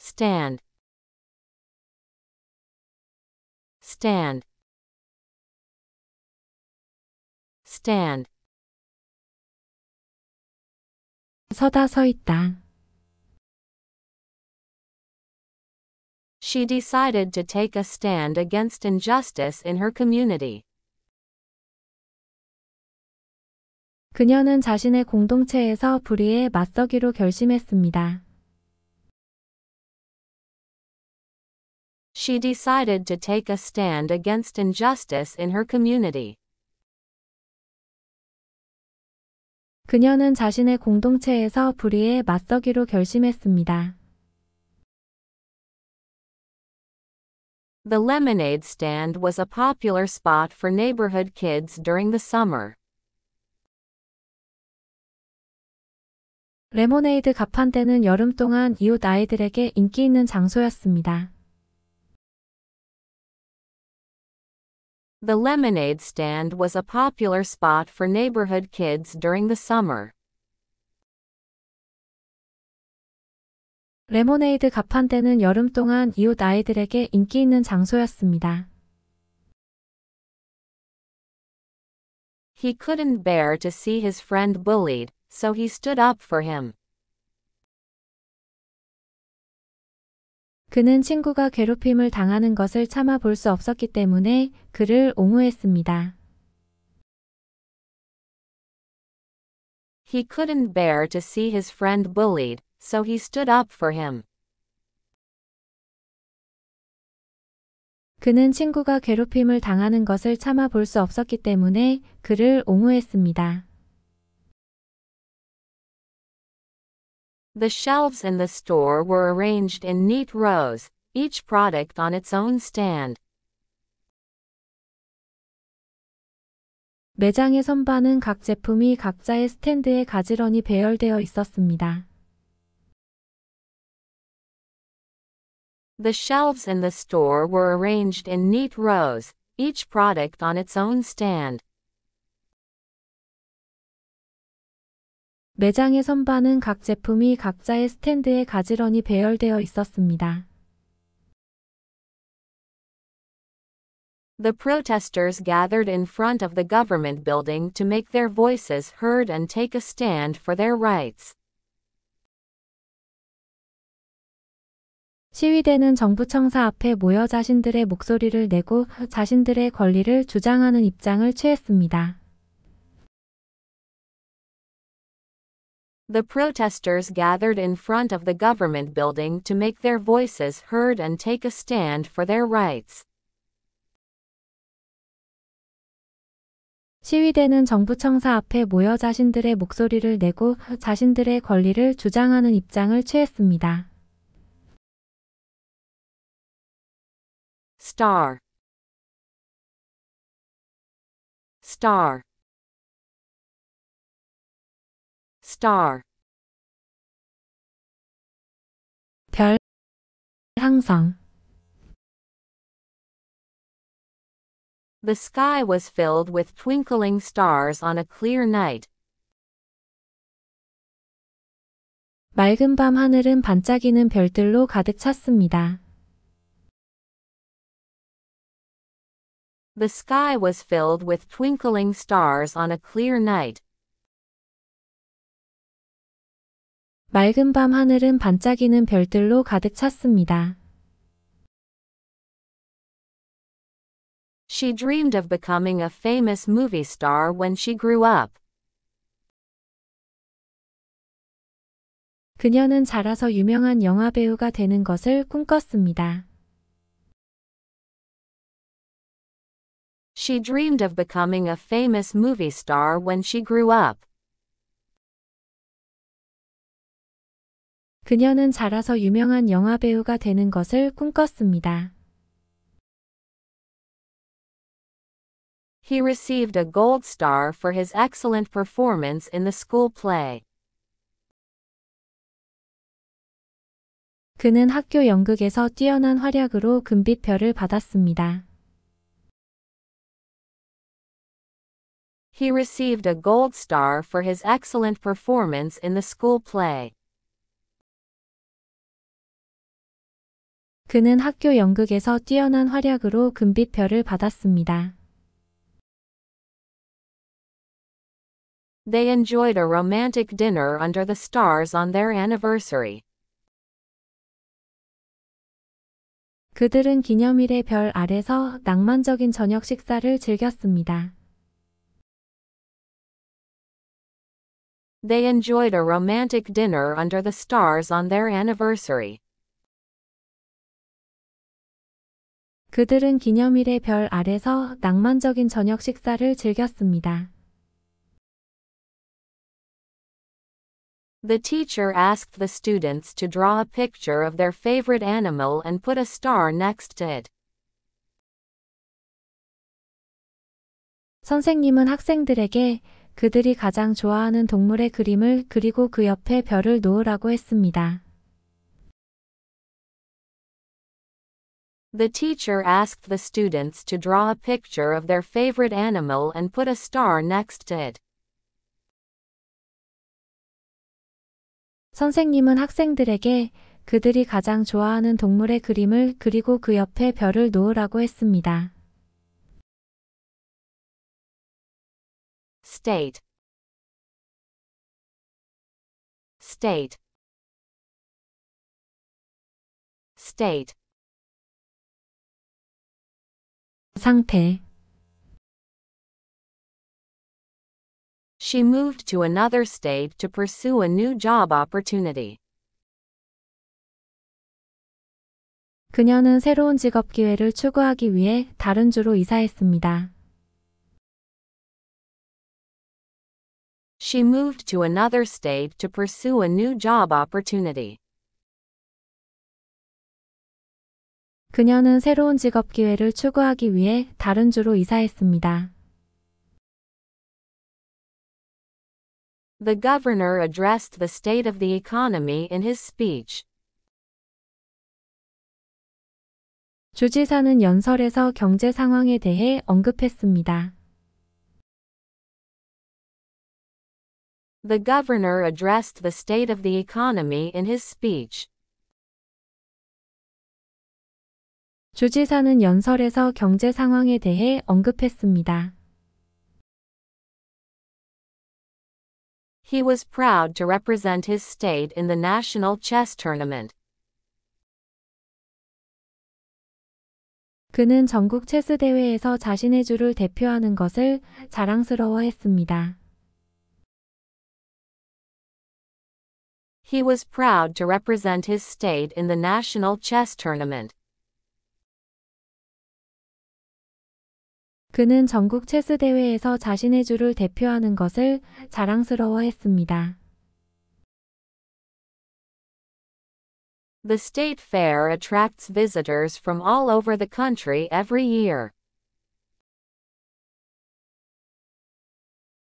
stand stand stand 서다 서 있다 She decided to take a stand against injustice in her community. 그녀는 자신의 공동체에서 불의에 맞서기로 결심했습니다. she decided to take a stand against injustice in her community. 그녀는 자신의 공동체에서 불의에 맞서기로 결심했습니다. The lemonade stand was a popular spot for neighborhood kids during the summer. 레모네이드 가판대는 여름 동안 이웃 아이들에게 인기 있는 장소였습니다. The lemonade stand was a popular spot for neighborhood kids during the summer. 레모네이드 가판대는 여름 동안 이웃 아이들에게 인기 있는 장소였습니다. He couldn't bear to see his friend bullied, so he stood up for him. 그는 친구가 괴롭힘을 당하는 것을 참아 볼수 없었기 때문에 그를 옹호했습니다. He couldn't bear to see his friend bullied, so he stood up for him. 그는 친구가 괴롭힘을 당하는 것을 참아 볼수 없었기 때문에 그를 옹호했습니다. The shelves in the store were arranged in neat rows, each product on its own stand. 선반은 각 제품이 각자의 스탠드에 가지런히 배열되어 있었습니다. The shelves in the store were arranged in neat rows, each product on its own stand. 매장의 선반은 각 제품이 각자의 스탠드에 가지런히 배열되어 있었습니다. The protesters gathered in front of the government building to make their voices heard and take a stand for their rights. 시위대는 정부청사 앞에 모여 자신들의 목소리를 내고 자신들의 권리를 주장하는 입장을 취했습니다. The protesters gathered in front of the government building to make their voices heard and take a stand for their rights. 시위대는 정부 청사 앞에 모여 자신들의 목소리를 내고 자신들의 권리를 주장하는 입장을 취했습니다. star star star. 별 항상 The sky was filled with twinkling stars on a clear night. 맑은 밤 하늘은 반짝이는 별들로 가득 찼습니다. The sky was filled with twinkling stars on a clear night. 맑은 밤 하늘은 반짝이는 별들로 가득 찼습니다. She dreamed of becoming a famous movie star when she grew up. 그녀는 자라서 유명한 영화 배우가 되는 것을 꿈꿨습니다. She dreamed of becoming a famous movie star when she grew up. 그녀는 자라서 유명한 영화배우가 되는 것을 꿈꿨습니다. He received a gold star for his excellent performance in the school play. 그는 학교 연극에서 뛰어난 활약으로 금빛 별을 받았습니다. He received a gold star for his excellent performance in the school play. 그는 학교 연극에서 뛰어난 활약으로 금빛별을 받았습니다. They enjoyed a romantic dinner under the stars on their anniversary. 그들은 기념일의 별 아래서 낭만적인 저녁 식사를 즐겼습니다. They enjoyed a romantic dinner under the stars on their anniversary. 그들은 기념일의 별 아래서 낭만적인 저녁 식사를 즐겼습니다. The teacher asked the students to draw a picture of their favorite animal and put a star next to it. 선생님은 학생들에게 그들이 가장 좋아하는 동물의 그림을 그리고 그 옆에 별을 놓으라고 했습니다. The teacher asked the students to draw a picture of their favorite animal and put a star next to it. 선생님은 학생들에게 그들이 가장 좋아하는 동물의 그림을 그리고 그 옆에 별을 놓으라고 했습니다. state state state 상태 She moved to another state to pursue a new job opportunity. 그녀는 새로운 직업 기회를 추구하기 위해 다른 주로 이사했습니다. She moved to another state to pursue a new job opportunity. 그녀는 새로운 직업 기회를 추구하기 위해 다른 주로 이사했습니다. The governor addressed the state of the economy in his speech. 주지사는 연설에서 경제 상황에 대해 언급했습니다. The governor addressed the state of the economy in his speech. 주지사는 연설에서 경제 상황에 대해 언급했습니다. He was proud to represent his state in the national chess tournament. 그는 전국 체스 대회에서 자신의 주를 대표하는 것을 자랑스러워했습니다. He was proud to represent his state in the national chess tournament. 그는 전국 체스 대회에서 자신의 주를 대표하는 것을 자랑스러워했습니다. The state fair attracts visitors from all over the country every year.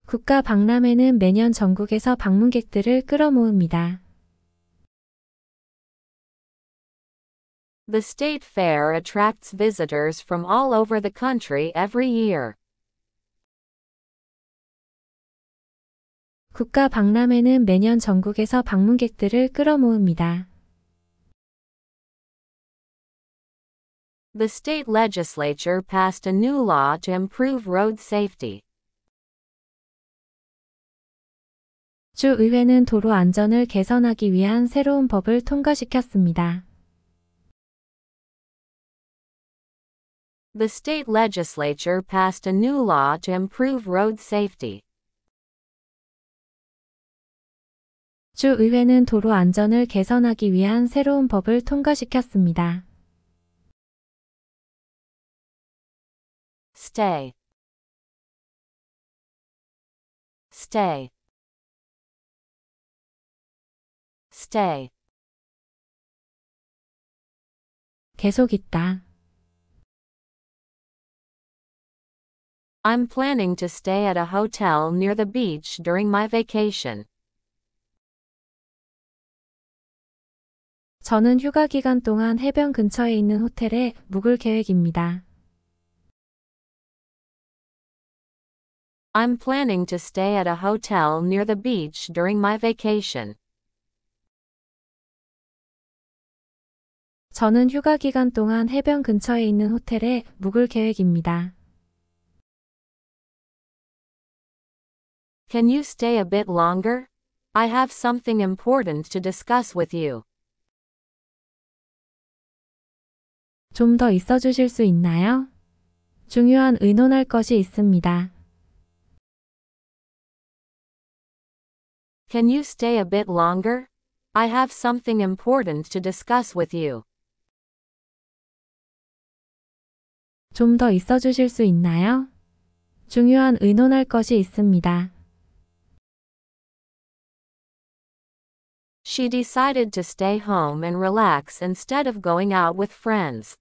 국가 박람회는 매년 전국에서 방문객들을 끌어모읍니다. The state fair attracts visitors from all over the country every year. 국가 박람회는 매년 전국에서 방문객들을 끌어모읍니다. The state legislature passed a new law to improve road safety. 주 의회는 도로 안전을 개선하기 위한 새로운 법을 통과시켰습니다. the state legislature passed a new law to improve road safety. 주 의회는 도로 안전을 개선하기 위한 새로운 법을 통과시켰습니다. stay stay stay 계속 있다. I'm planning to stay at a hotel near the beach during my vacation. 저는 휴가 기간 동안 해변 근처에 있는 호텔에 묵을 계획입니다. I'm planning to stay at a hotel near the beach during my vacation. 저는 휴가 기간 동안 해변 근처에 있는 호텔에 묵을 계획입니다. Can you stay a bit longer? I have something important to discuss with you. 좀더 있어 주실 수 있나요? 중요한 의논할 것이 있습니다. Can you stay a bit longer? I have something important to discuss with you. 좀더 있어 주실 수 있나요? 중요한 의논할 것이 있습니다. she decided to stay home and relax instead of going out with friends.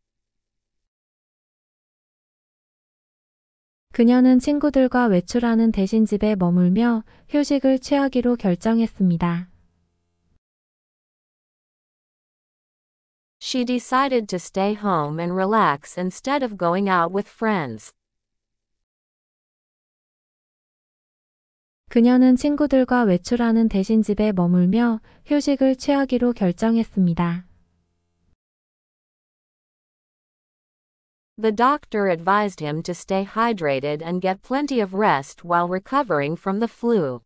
그녀는 친구들과 외출하는 대신 집에 머물며 휴식을 취하기로 결정했습니다. She decided to stay home and relax instead of going out with friends. 그녀는 친구들과 외출하는 대신 집에 머물며 휴식을 취하기로 결정했습니다. The doctor advised him to stay hydrated and get plenty of rest while recovering from the flu.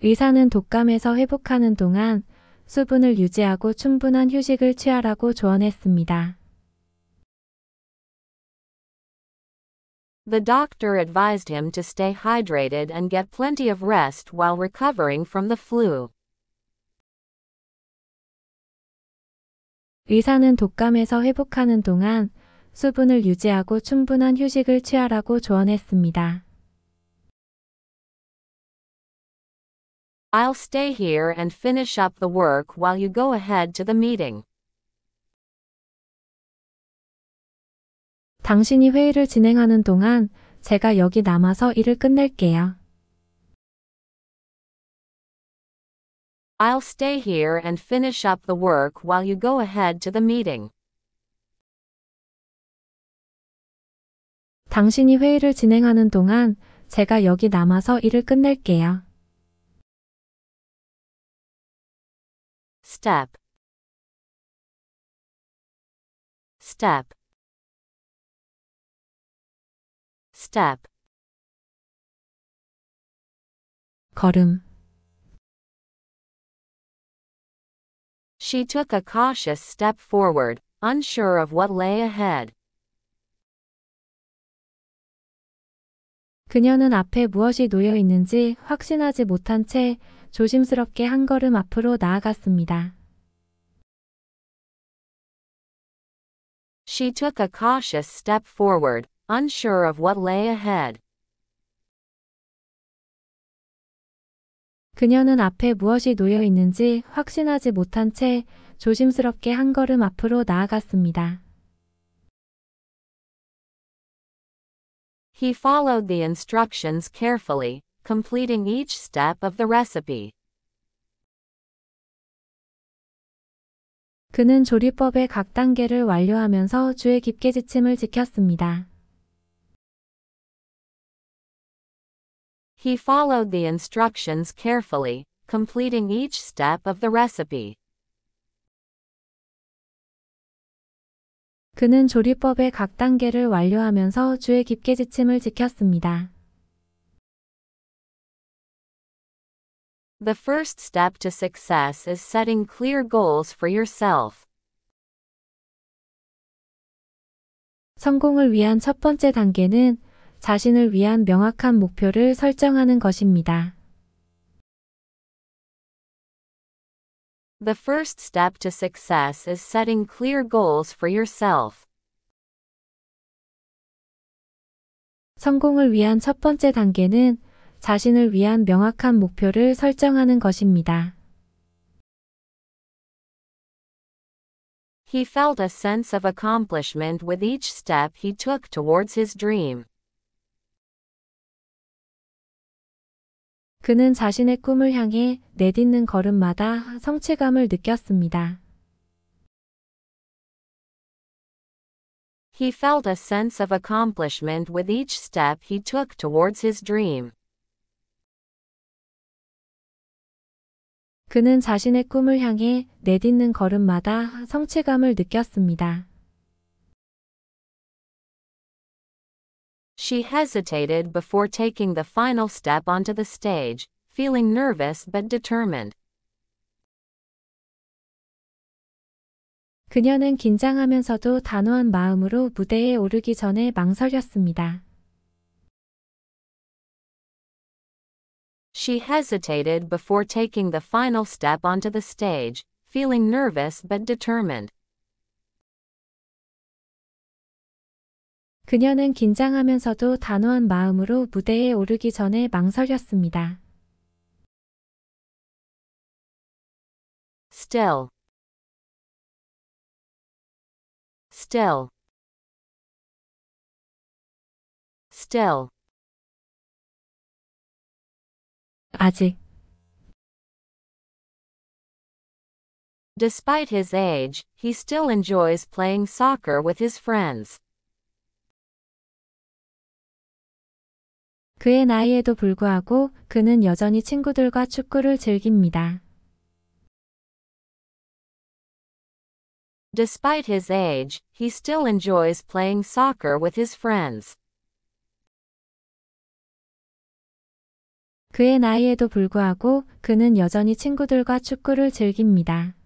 의사는 독감에서 회복하는 동안 수분을 유지하고 충분한 휴식을 취하라고 조언했습니다. The doctor advised him to stay hydrated and get plenty of rest while recovering from the flu. 의사는 독감에서 회복하는 동안 수분을 유지하고 충분한 휴식을 취하라고 조언했습니다. I'll stay here and finish up the work while you go ahead to the meeting. 당신이 회의를 진행하는 동안 제가 여기 남아서 일을 끝낼게요. I'll stay here and finish up the work while you go ahead to the meeting. 당신이 회의를 진행하는 동안 제가 여기 남아서 일을 끝낼게요. step step step. 걸음 She took a cautious step forward, unsure of what lay ahead. 그녀는 앞에 무엇이 놓여 있는지 확신하지 못한 채 조심스럽게 한 걸음 앞으로 나아갔습니다. She took a cautious step forward, unsure of what lay ahead. 그녀는 앞에 무엇이 놓여 있는지 확신하지 못한 채 조심스럽게 한 걸음 앞으로 나아갔습니다. He followed the instructions carefully, completing each step of the recipe. 그는 조리법의 각 단계를 완료하면서 주의 깊게 지침을 지켰습니다. He followed the instructions carefully, completing each step of the recipe. 그는 조리법의 각 단계를 완료하면서 주의 깊게 지침을 지켰습니다. The first step to success is setting clear goals for yourself. 성공을 위한 첫 번째 단계는 자신을 위한 명확한 목표를 설정하는 것입니다. The first step to success is setting clear goals for yourself. 성공을 위한 첫 번째 단계는 자신을 위한 명확한 목표를 설정하는 것입니다. He felt a sense of accomplishment with each step he took towards his dream. 그는 자신의 꿈을 향해 내딛는 걸음마다 성취감을 느꼈습니다. He felt a sense of accomplishment with each step he took towards his dream. 그는 자신의 꿈을 향해 내딛는 걸음마다 성취감을 느꼈습니다. She hesitated before taking the final step onto the stage, feeling nervous but determined. 그녀는 긴장하면서도 단호한 마음으로 무대에 오르기 전에 망설였습니다. She hesitated before taking the final step onto the stage, feeling nervous but determined. 그녀는 긴장하면서도 단호한 마음으로 무대에 오르기 전에 망설였습니다. Still. Still. Still. 아직. Despite his age, he still enjoys playing soccer with his friends. 그의 나이에도 불구하고 그는 여전히 친구들과 축구를 즐깁니다. Despite his age, he still enjoys playing soccer with his friends. 그의 나이에도 불구하고 그는 여전히 친구들과 축구를 즐깁니다.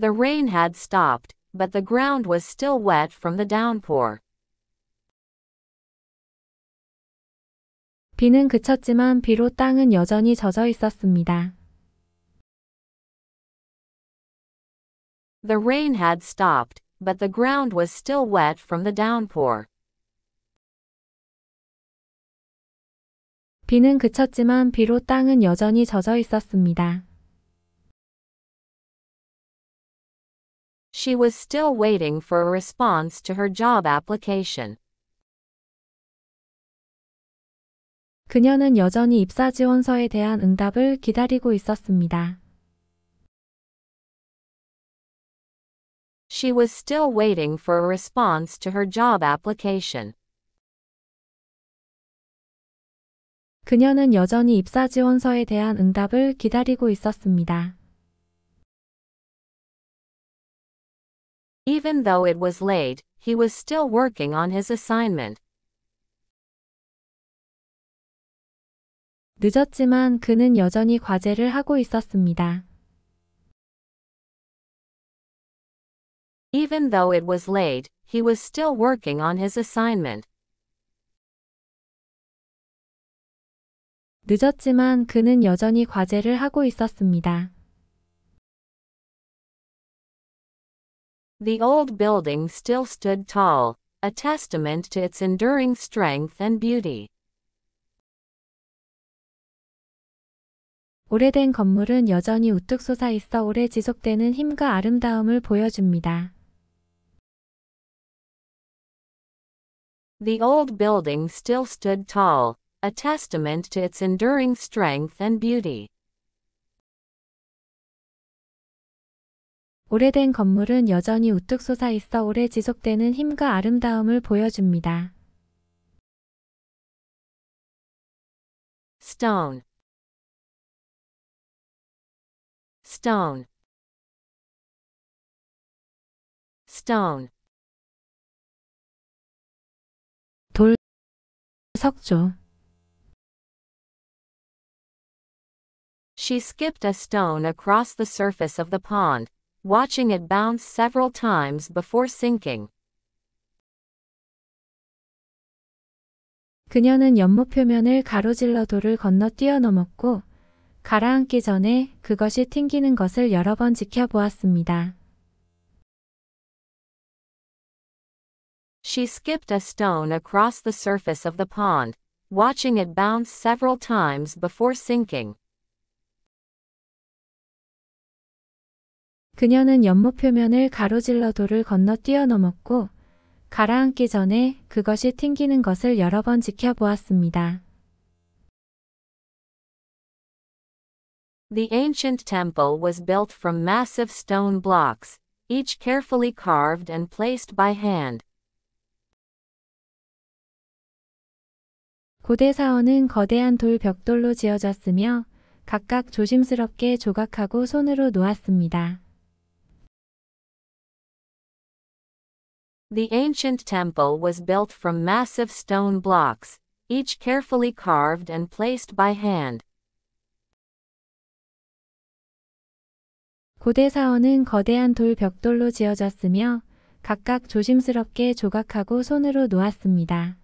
The rain had stopped, but the ground was still wet from the downpour. 비는 그쳤지만 비로 땅은 여전히 젖어 있었습니다. The rain had stopped, but the ground was still wet from the downpour. 비는 그쳤지만 비로 땅은 여전히 젖어 있었습니다. She was still waiting for a response to her job application. 그녀는 여전히 입사 지원서에 대한 응답을 기다리고 있었습니다. She was still waiting for a response to her job application. 그녀는 여전히 입사 지원서에 대한 응답을 기다리고 있었습니다. Even though it was late, he was still working on his assignment. 늦었지만 그는 여전히 과제를 하고 있었습니다. Even though it was late, he was still working on his assignment. 늦었지만 그는 여전히 과제를 하고 있었습니다. The old building still stood tall, a testament to its enduring strength and beauty. 오래된 건물은 여전히 우뚝 솟아 있어 오래 지속되는 힘과 아름다움을 보여줍니다. The old building still stood tall, a testament to its enduring strength and beauty. 오래된 건물은 여전히 우뚝 솟아 있어 오래 지속되는 힘과 아름다움을 보여줍니다. Stone stone stone 돌 석조 She skipped a stone across the surface of the pond, watching it bounce several times before sinking. 그녀는 연못 표면을 가로질러 돌을 건너 뛰어넘었고 가라앉기 전에 그것이 튕기는 것을 여러 번 지켜보았습니다. She skipped a stone across the surface of the pond, watching it bounce several times before sinking. 그녀는 연못 표면을 가로질러 돌을 건너 뛰어넘었고 가라앉기 전에 그것이 튕기는 것을 여러 번 지켜보았습니다. The ancient temple was built from massive stone blocks, each carefully carved and placed by hand. 고대 사원은 거대한 돌 벽돌로 지어졌으며 각각 조심스럽게 조각하고 손으로 놓았습니다. The ancient temple was built from massive stone blocks, each carefully carved and placed by hand. 고대 사원은 거대한 돌 벽돌로 지어졌으며 각각 조심스럽게 조각하고 손으로 놓았습니다.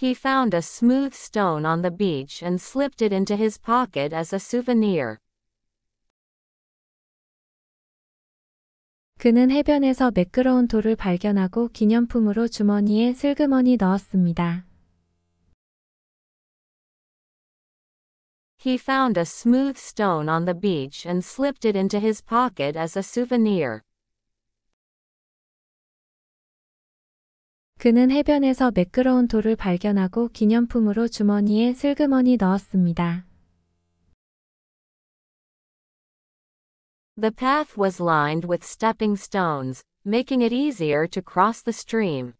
He found a smooth stone on the beach and slipped it into his pocket as a souvenir. 그는 해변에서 매끄러운 돌을 발견하고 기념품으로 주머니에 슬그머니 넣었습니다. He found a smooth stone on the beach and slipped it into his pocket as a souvenir. 그는 해변에서 매끄러운 돌을 발견하고 기념품으로 주머니에 슬그머니 넣었습니다. The path was lined with stepping stones, making it easier to cross the stream.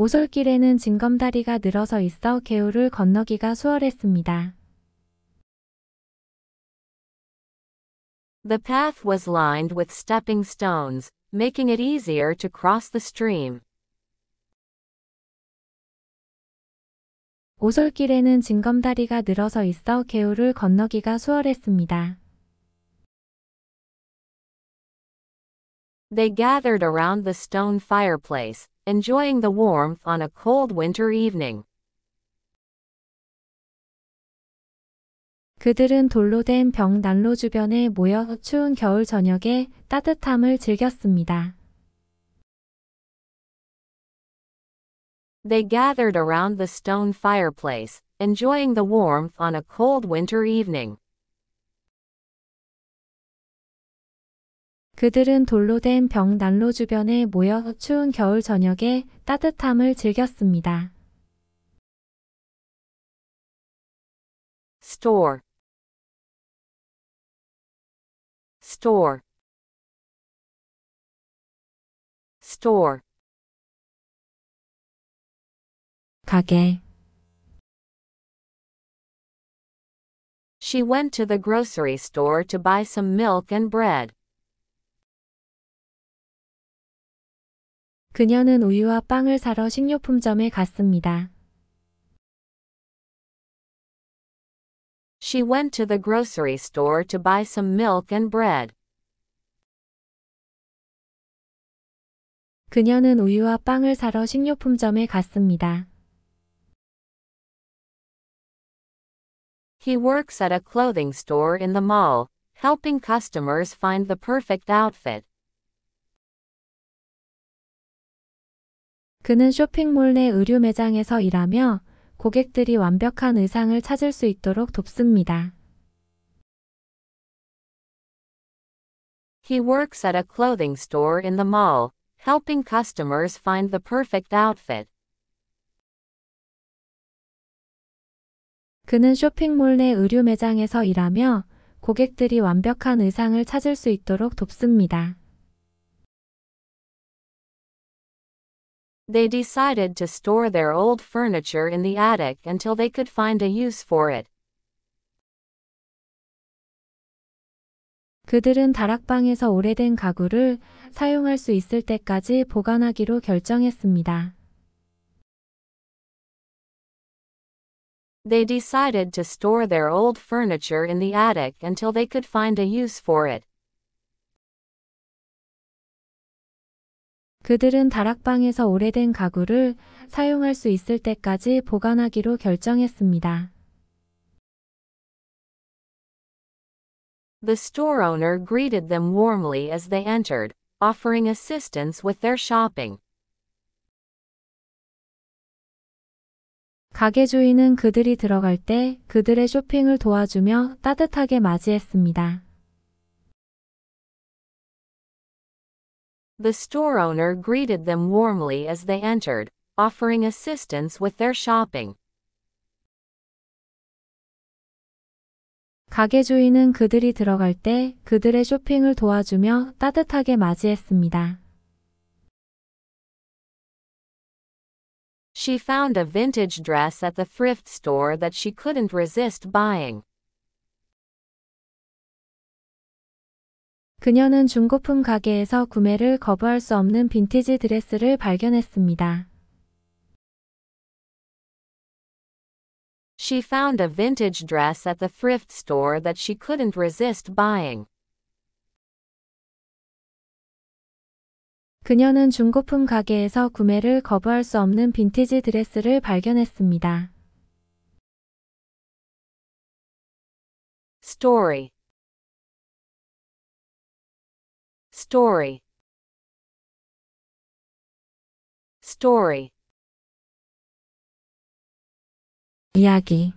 오솔길에는 징검다리가 늘어서 있어 개울을 건너기가 수월했습니다. The path was lined with stepping stones, making it easier to cross the stream. 오솔길에는 징검다리가 늘어서 있어 개울을 건너기가 수월했습니다. They gathered around the stone fireplace, enjoying the warmth on a cold winter evening. 그들은 돌로 난로 주변에 모여 추운 겨울 저녁에 따뜻함을 즐겼습니다. They gathered around the stone fireplace, enjoying the warmth on a cold winter evening. 그들은 돌로 된병 난로 주변에 모여 추운 겨울 저녁에 따뜻함을 즐겼습니다. store store store 가게 She went to the grocery store to buy some milk and bread. 그녀는 우유와 빵을 사러 식료품점에 갔습니다. She went to the grocery store to buy some milk and bread. 그녀는 우유와 빵을 사러 식료품점에 갔습니다. He works at a clothing store in the mall, helping customers find the perfect outfit. 그는 쇼핑몰 내 의류 매장에서 일하며 고객들이 완벽한 의상을 찾을 수 있도록 돕습니다. He works at a clothing store in the mall, helping customers find the perfect outfit. 그는 쇼핑몰 내 의류 매장에서 일하며 고객들이 완벽한 의상을 찾을 수 있도록 돕습니다. They decided to store their old furniture in the attic until they could find a use for it. 그들은 다락방에서 오래된 가구를 사용할 수 있을 때까지 보관하기로 결정했습니다. They decided to store their old furniture in the attic until they could find a use for it. 그들은 다락방에서 오래된 가구를 사용할 수 있을 때까지 보관하기로 결정했습니다. The store owner greeted them warmly as they entered, offering assistance with their shopping. 가게 주인은 그들이 들어갈 때 그들의 쇼핑을 도와주며 따뜻하게 맞이했습니다. The store owner greeted them warmly as they entered, offering assistance with their shopping. 가게 주인은 그들이 들어갈 때 그들의 쇼핑을 도와주며 따뜻하게 맞이했습니다. She found a vintage dress at the thrift store that she couldn't resist buying. 그녀는 중고품 가게에서 구매를 거부할 수 없는 빈티지 드레스를 발견했습니다. She found a vintage dress at the thrift store that she couldn't resist buying. 그녀는 중고품 가게에서 구매를 거부할 수 없는 빈티지 드레스를 발견했습니다. Story story story 이야기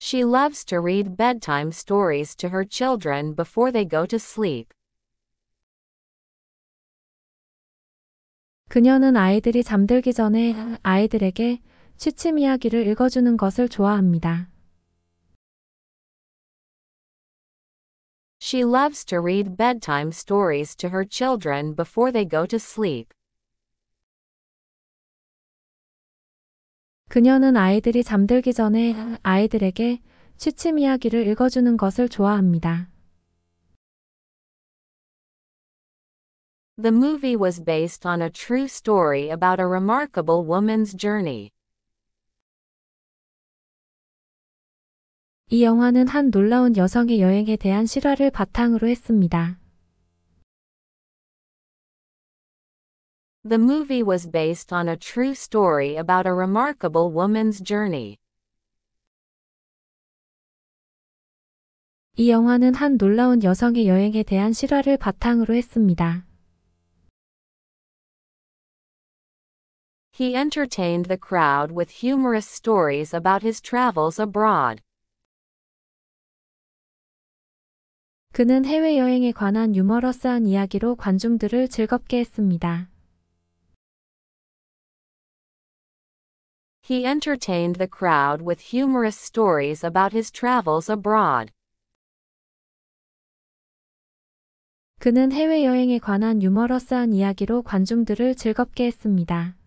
She loves to read bedtime stories to her children before they go to sleep. 그녀는 아이들이 잠들기 전에 아이들에게 취침 이야기를 읽어주는 것을 좋아합니다. She loves to read bedtime stories to her children before they go to sleep. 그녀는 아이들이 잠들기 전에 아이들에게 취침 이야기를 읽어주는 것을 좋아합니다. The movie was based on a true story about a remarkable woman's journey. 이 영화는 한 놀라운 여성의 여행에 대한 실화를 바탕으로 했습니다. The movie was based on a true story about a remarkable woman's journey. 이 영화는 한 놀라운 여성의 여행에 대한 실화를 바탕으로 했습니다. He entertained the crowd with humorous stories about his travels abroad. 그는 해외여행에 관한 유머러스한 이야기로 관중들을 즐겁게 했습니다. He entertained the crowd with humorous stories about his travels abroad. 그는 해외여행에 관한 유머러스한 이야기로 관중들을 즐겁게 했습니다.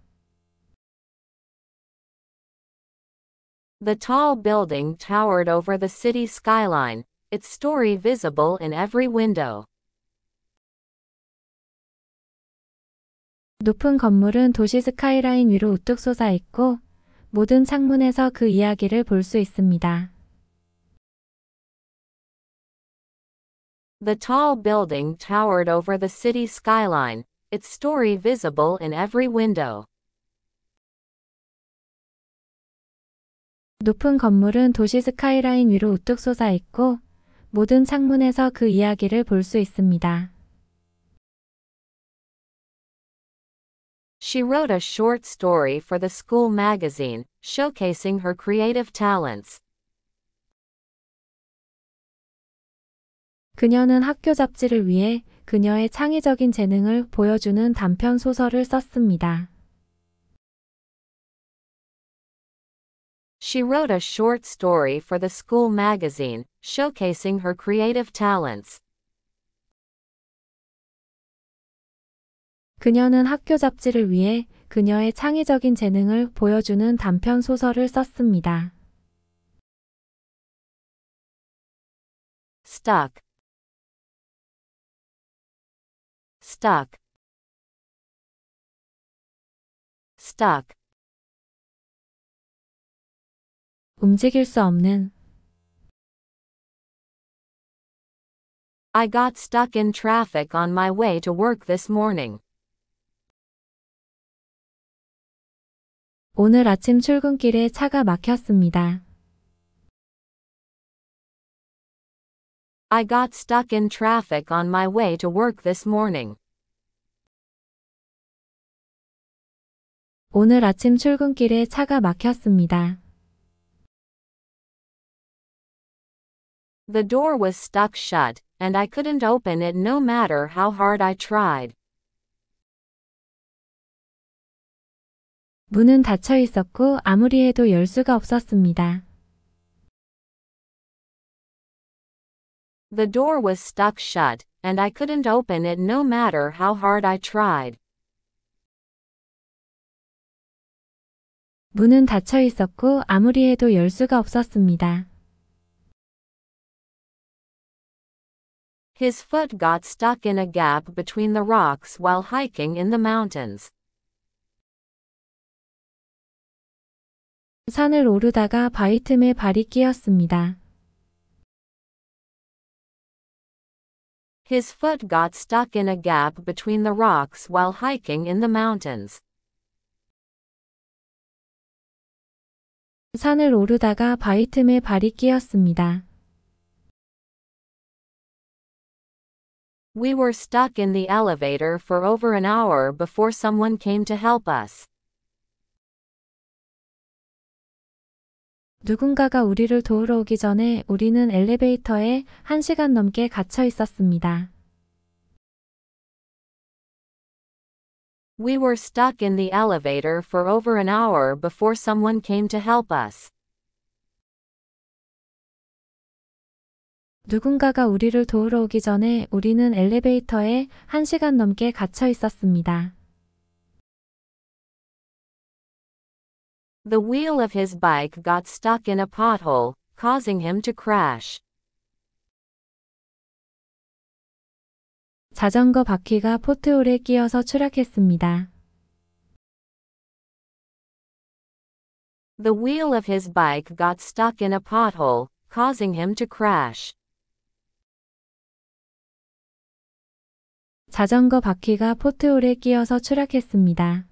The tall building towered over the city skyline its story visible in every window. 높은 건물은 도시 스카이라인 위로 우뚝 솟아 있고 모든 창문에서 그 이야기를 있습니다. The tall building towered over the city skyline, its story visible in every window. 높은 건물은 도시 스카이라인 위로 우뚝 솟아 있고 모든 창문에서 그 이야기를 볼 수 있습니다. She wrote a short story for the school magazine, showcasing her creative talents. 그녀는 학교 잡지를 위해 그녀의 창의적인 재능을 보여주는 단편 소설을 썼습니다. She wrote a short story for the school magazine, showcasing her creative talents. 그녀는 학교 잡지를 위해 그녀의 창의적인 재능을 보여주는 단편 소설을 썼습니다. stuck stuck stuck 움직일 수 없는 I got stuck in traffic on my way to work this morning. 오늘 아침 출근길에 차가 막혔습니다. I got stuck in traffic on my way to work this morning. 오늘 아침 출근길에 차가 막혔습니다. The door was stuck shut, and I couldn't open it no matter how hard I tried. 문은 닫혀 있었고 아무리 해도 열 수가 없었습니다. The door was stuck shut, and I couldn't open it no matter how hard I tried. 문은 닫혀 있었고 아무리 해도 열 수가 없었습니다. His foot got stuck in a gap between the rocks while hiking in the mountains. 산을 오르다가 바위 틈에 발이 끼었습니다. His foot got stuck in a gap between the rocks while hiking in the mountains. 산을 오르다가 바위 틈에 발이 끼었습니다. We were stuck in the elevator for over an hour before someone came to help us. 누군가가 우리를 도우러 오기 전에 우리는 엘리베이터에 1시간 넘게 갇혀 있었습니다. We were stuck in the elevator for over an hour before someone came to help us. 누군가가 우리를 도우러 오기 전에 우리는 엘리베이터에 1시간 넘게 갇혀 있었습니다. The wheel of his bike got stuck in a pothole, causing him to crash. 자전거 바퀴가 포트홀에 끼어서 추락했습니다. The wheel of his bike got stuck in a pothole, causing him to crash. 자전거 바퀴가 포트홀에 끼어서 추락했습니다.